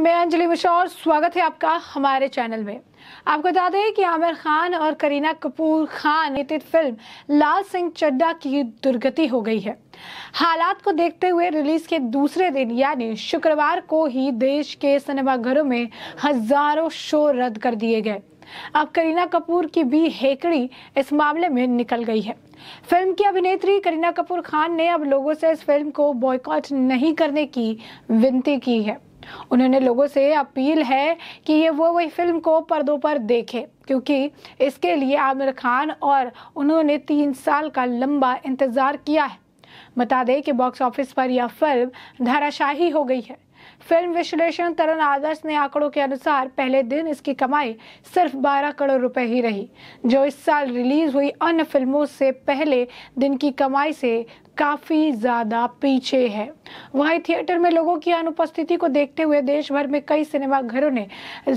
मैं अंजलि मिश्रा और स्वागत है आपका हमारे चैनल में आपको बता दें कि आमिर खान और करीना कपूर खान फिल्म लाल सिंह चड्डा की दुर्गति हो गई है हालात को देखते हुए रिलीज के दूसरे दिन यानी शुक्रवार को ही देश के सिनेमाघरों में हजारों शो रद्द कर दिए गए अब करीना कपूर की भी हेकड़ी इस मामले में निकल गई है फिल्म की अभिनेत्री करीना कपूर खान ने अब लोगों से इस फिल्म को बॉयकॉट नहीं करने की विनती की है उन्होंने लोगों से अपील है कि ये वो वही फिल्म को पर्दों पर देखें क्योंकि इसके लिए आमिर खान और उन्होंने तीन साल का लंबा इंतज़ार किया है बता दें कि बॉक्स ऑफिस पर यह फिल्म धाराशाही हो गई है फिल्म विश्लेषण तरण आदर्श ने आंकड़ों के अनुसार पहले दिन इसकी कमाई सिर्फ 12 करोड़ रुपए ही रही जो इस साल रिलीज हुई अन्य फिल्मों से पहले दिन की कमाई से काफ़ी ज़्यादा पीछे है वहीं थिएटर में लोगों की अनुपस्थिति को देखते हुए देश भर में कई सिनेमाघरों ने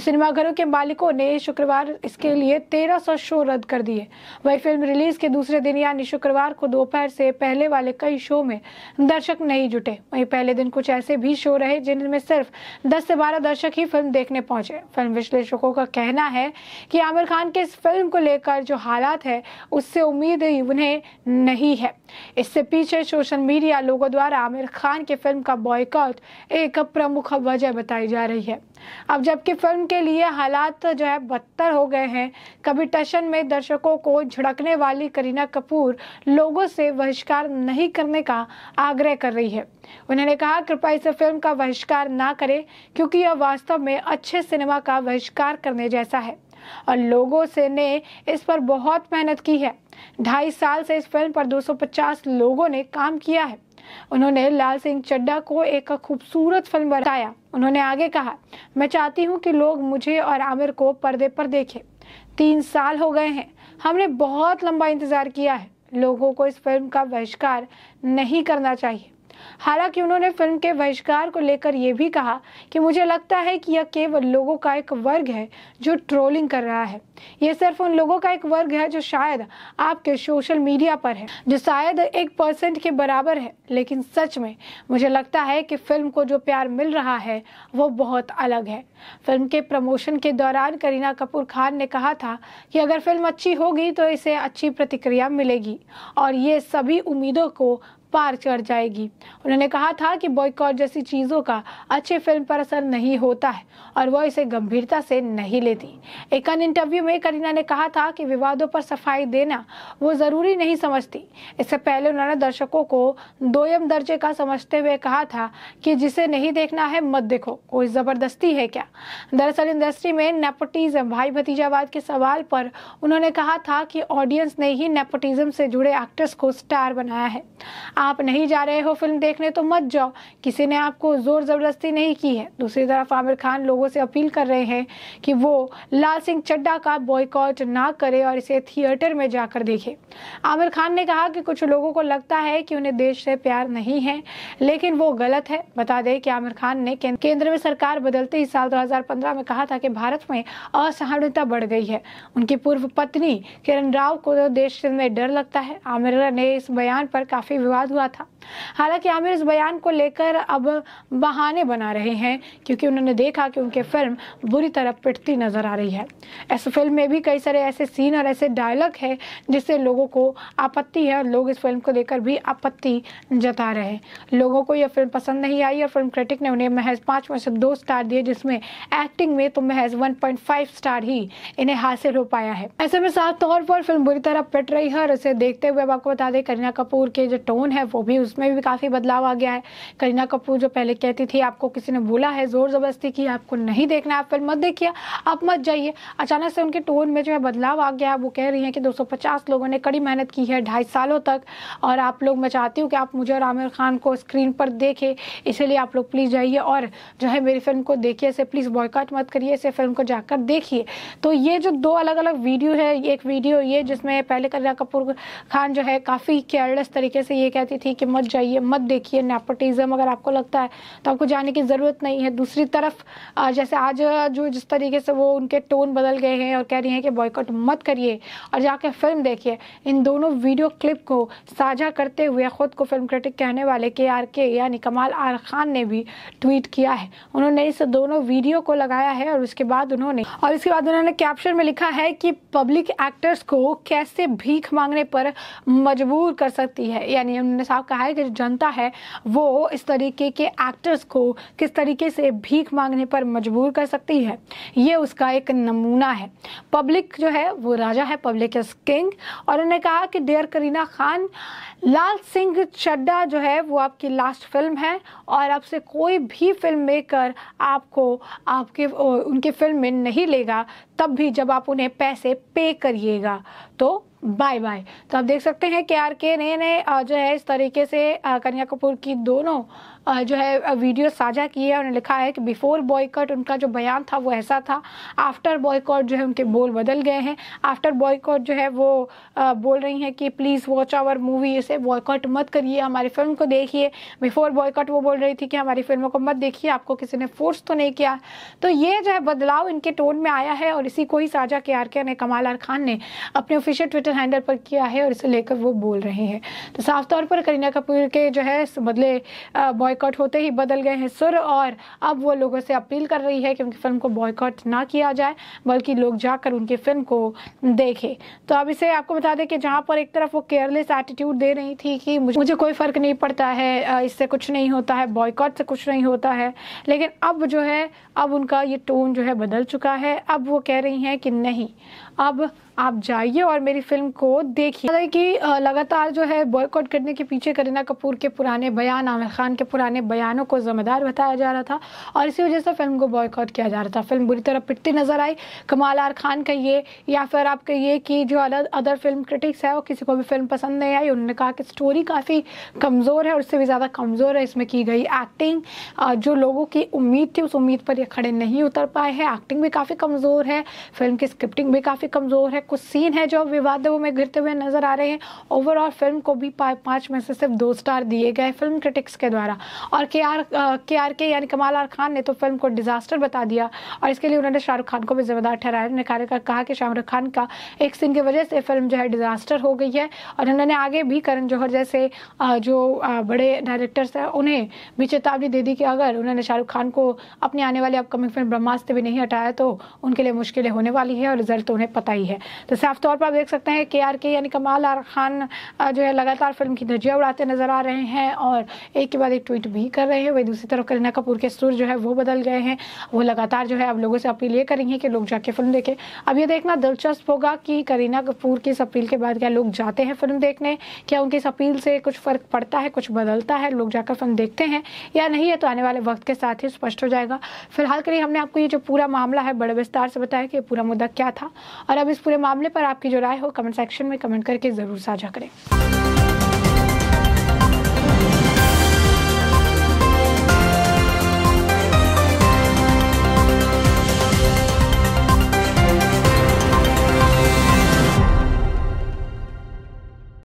सिनेमाघरों के मालिकों ने शुक्रवार इसके लिए 1300 शो रद्द कर दिए वही फिल्म रिलीज के दूसरे दिन यानी शुक्रवार को दोपहर से पहले वाले कई शो में दर्शक नहीं जुटे वहीं पहले दिन कुछ ऐसे भी शो रहे जिनमें सिर्फ दस से बारह दर्शक ही फिल्म देखने पहुंचे फिल्म विश्लेषकों का कहना है कि आमिर खान के इस फिल्म को लेकर जो हालात है उससे उम्मीद उन्हें नहीं है इससे पीछे पीछे सोशल मीडिया लोगों द्वारा आमिर खान की फिल्म का बॉयकॉट एक प्रमुख वजह बताई जा रही है अब जबकि फिल्म के लिए हालात जो है बदतर हो गए हैं कभी टशन में दर्शकों को झड़कने वाली करीना कपूर लोगों से बहिष्कार नहीं करने का आग्रह कर रही है उन्होंने कहा कृपया इस फिल्म का बहिष्कार ना करें क्योंकि यह वास्तव में अच्छे सिनेमा का बहिष्कार करने जैसा है और लोगों से ने इस पर बहुत मेहनत की है ढाई साल से इस फिल्म पर 250 लोगों ने काम किया है उन्होंने लाल सिंह चड्डा को एक खूबसूरत फिल्म बताया उन्होंने आगे कहा मैं चाहती हूँ कि लोग मुझे और आमिर को पर्दे पर देखें तीन साल हो गए हैं हमने बहुत लंबा इंतज़ार किया है लोगों को इस फिल्म का बहिष्कार नहीं करना चाहिए हालांकि उन्होंने फिल्म के बहिष्कार को लेकर यह भी कहा कि मुझे लगता है कि यह केवल लोगों का एक वर्ग है जो ट्रोलिंग कर रहा है यह सिर्फ उन लोगों का एक वर्ग है जो शायद आपके सोशल मीडिया पर है जो शायद एक परसेंट के बराबर है लेकिन सच में मुझे लगता है कि फिल्म को जो प्यार मिल रहा है वो बहुत अलग है फिल्म के प्रमोशन के दौरान करीना कपूर खान ने कहा था कि अगर फिल्म अच्छी होगी तो इसे अच्छी प्रतिक्रिया मिलेगी और ये सभी उम्मीदों को पार चढ़ जाएगी उन्होंने कहा था कि बॉयकॉट जैसी चीज़ों का अच्छे फिल्म पर असर नहीं होता है और वह इसे गंभीरता से नहीं लेती एक अन्य इंटरव्यू में करीना ने कहा था कि विवादों पर सफाई देना वो ज़रूरी नहीं समझती इससे पहले उन्होंने दर्शकों को दोयम दर्जे का समझते हुए कहा था कि जिसे नहीं देखना है मत देखो कोई ज़बरदस्ती है क्या दरअसल इंडस्ट्री में नेपोटिज्म भाई भतीजावाद के सवाल पर उन्होंने कहा था कि ऑडियंस ने ही नेपोटिज्म से जुड़े एक्टर्स को स्टार बनाया है आप नहीं जा रहे हो फिल्म देखने तो मत जाओ किसी ने आपको ज़ोर ज़बरदस्ती नहीं की है दूसरी तरफ आमिर खान लोगों से अपील कर रहे हैं कि वो लाल सिंह चड्डा का बॉयकॉट ना करे और इसे थिएटर में जाकर देखे आमिर खान ने कहा कि कुछ लोगों को लगता है कि उन्हें देश से प्यार नहीं है लेकिन वो गलत है बता दें कि आमिर खान ने केंद्र में सरकार बदलते ही साल 2015 में कहा था कि भारत में असहनता बढ़ गई है उनकी पूर्व पत्नी किरण राव को तो देश में डर लगता है आमिर ने इस बयान पर काफी विवाद हुआ था हालांकि आमिर इस बयान को लेकर अब बहाने बना रहे हैं क्योंकि उन्होंने देखा कि उनकी फिल्म बुरी तरह पिटती नजर आ रही है इस फिल्म में भी कई सारे ऐसे सीन और ऐसे डायलॉग है जिससे लोगों को आपत्ति है और लोग इस फिल्म को लेकर भी आपत्ति जता रहे हैं लोगों को यह फिल्म पसंद नहीं आई और फिल्म क्रिटिक ने उन्हें महज पाँच में से दो स्टार दिए जिसमें एक्टिंग में तो महज वन स्टार ही इन्हें हासिल हो पाया है ऐसे में साफ तौर पर फिल्म बुरी तरह पिट रही है और इसे देखते हुए अब आपको बता दें करीना कपूर के जो टोन है है वो भी उसमें भी काफ़ी बदलाव आ गया है करीना कपूर जो पहले कहती थी आपको किसी ने बोला है ज़ोर ज़बरदस्ती की आपको नहीं देखना आप फिल्म मत देखिए आप मत जाइए अचानक से उनके टोन में जो है बदलाव आ गया वो कह रही हैं कि 250 लोगों ने कड़ी मेहनत की है ढाई सालों तक और आप लोग मैं चाहती हूँ कि आप मुझे और आमिर खान को स्क्रीन पर देखें इसीलिए आप लोग प्लीज़ जाइए और जो है मेरी फिल्म को देखिए इसे प्लीज़ बॉयकाट मत करिए इसे फिल्म को जाकर देखिए तो ये जो दो अलग अलग वीडियो है एक वीडियो ये जिसमें पहले करीना कपूर खान जो है काफ़ी केयरलेस तरीके से ये कहती कहती थी कि मत जाइए मत देखिए नेपोटिज्म अगर आपको लगता है तो आपको जाने की ज़रूरत नहीं है दूसरी तरफ जैसे आज जो जिस तरीके से वो उनके टोन बदल गए हैं और कह रही हैं कि बॉयकॉट मत करिए और जाके फिल्म देखिए इन दोनों वीडियो क्लिप को साझा करते हुए ख़ुद को फिल्म क्रिटिक कहने वाले के आर के यानी कमाल आर खान ने भी ट्वीट किया है उन्होंने इस दोनों वीडियो को लगाया है और उसके बाद उन्होंने और इसके बाद उन्होंने कैप्शन में लिखा है कि पब्लिक एक्टर्स को कैसे भीख मांगने पर मजबूर कर सकती है यानी उन्होंने साफ कहा है कि जनता है वो इस तरीके के एक्टर्स को किस तरीके से भीख मांगने पर मजबूर कर सकती है ये उसका एक नमूना है पब्लिक जो है वो राजा है पब्लिक इज किंग और उन्होंने कहा कि डेयर करीना खान लाल सिंह चड्डा जो है वो आपकी लास्ट फिल्म है और अब से कोई भी फिल्म मेकर आपको आपके उनके फिल्म में नहीं लेगा तब भी जब आप उन्हें पैसे पे करिएगा तो बाय बाय तो आप देख सकते हैं के आर के ने ने जो है इस तरीके से कन्या कपूर की दोनों जो है वीडियो साझा की है उन्होंने लिखा है कि बिफोर बॉयकॉट उनका जो बयान था वो ऐसा था आफ्टर बॉयकॉट जो है उनके बोल बदल गए हैं आफ्टर बॉयकॉट जो है वो बोल रही हैं कि प्लीज़ वॉच आवर मूवी इसे बॉयकॉट मत करिए हमारी फिल्म को देखिए बिफोर बॉयकॉट वो बोल रही थी कि हमारी फिल्मों को मत देखिए आपको किसी ने फोर्स तो नहीं किया तो ये जो है बदलाव इनके टोन में आया है और इसी को ही साझा के आर के ने कमाल आर खान ने अपने ऑफिशियल ट्विटर सोशल हैंडल पर किया है और इसे लेकर वो बोल रहे हैं तो साफ तौर पर करीना कपूर के जो है बदले बॉयकॉट होते ही बदल गए हैं सुर और अब वो लोगों से अपील कर रही है कि उनकी फिल्म को बॉयकॉट ना किया जाए बल्कि लोग जाकर उनकी फिल्म को देखे तो अब इसे आपको बता दें कि जहाँ पर एक तरफ वो केयरलेस एटीट्यूड दे रही थी कि मुझे कोई फ़र्क नहीं पड़ता है इससे कुछ नहीं होता है बॉयकॉट से कुछ नहीं होता है लेकिन अब जो है अब उनका ये टोन जो है बदल चुका है अब वो कह रही हैं कि नहीं अब आप जाइए और मेरी फिल्म एक्शन को देखिए कि लगातार जो है बॉयकॉट करने के पीछे करीना कपूर के पुराने बयान आमिर खान के पुराने बयानों को जिम्मेदार बताया जा रहा था और इसी वजह से फिल्म को बॉयकॉट किया जा रहा था फिल्म बुरी तरह पिटती नजर आई कमाल आर खान का ये या फिर आप कहिए कि जो अलग अदर फिल्म क्रिटिक्स है वो किसी को भी फिल्म पसंद नहीं आई उन्होंने कहा कि स्टोरी काफ़ी कमज़ोर है और उससे भी ज़्यादा कमज़ोर है इसमें की गई एक्टिंग जो लोगों की उम्मीद थी उस उम्मीद पर ये खड़े नहीं उतर पाए हैं एक्टिंग भी काफ़ी कमज़ोर है फिल्म की स्क्रिप्टिंग भी काफ़ी कमज़ोर है कुछ सीन है जो विवाद वो में घिरते हुए नजर आ रहे हैं ओवरऑल फिल्म को भी पाँच में से सिर्फ दो स्टार दिए गए फिल्म क्रिटिक्स के द्वारा और के आर के आर के यानी कमाल आर खान ने तो फिल्म को डिजास्टर बता दिया और इसके लिए उन्होंने शाहरुख खान को भी जिम्मेदार ठहराया उन्होंने कार्यकर कहा कि शाहरुख खान का एक सीन की वजह से फिल्म जो है डिजास्टर हो गई है और उन्होंने आगे भी करण जौहर जैसे जो बड़े डायरेक्टर्स हैं उन्हें भी चेतावनी दे दी कि अगर उन्होंने शाहरुख खान को अपनी आने वाली अपकमिंग फिल्म ब्रह्मास्त्र भी नहीं हटाया तो उनके लिए मुश्किलें होने वाली है और रिजल्ट तो उन्हें पता ही है तो साफ तौर पर आप देख सकते हैं है के आर के यानी कमाल आर खान जो है लगातार फिल्म की धजिया उड़ाते नजर आ रहे हैं और एक के बाद एक ट्वीट भी कर रहे हैं वही दूसरी तरफ करीना कपूर के सुर जो है वो बदल गए हैं वो लगातार जो है अब लोगों से अपील ये करेंगे कि लोग जाके फिल्म देखें अब ये देखना दिलचस्प होगा कि करीना कपूर की इस अपील के बाद क्या लोग जाते हैं फिल्म देखने क्या उनकी इस अपील से कुछ फ़र्क पड़ता है कुछ बदलता है लोग जाकर फिल्म देखते हैं या नहीं है तो आने वाले वक्त के साथ ही स्पष्ट हो जाएगा फिलहाल के लिए हमने आपको ये जो पूरा मामला है बड़े विस्तार से बताया कि पूरा मुद्दा क्या था और अब इस पूरे मामले पर आपकी जो राय हो कमेंट सेक्शन में कमेंट करके ज़रूर साझा करें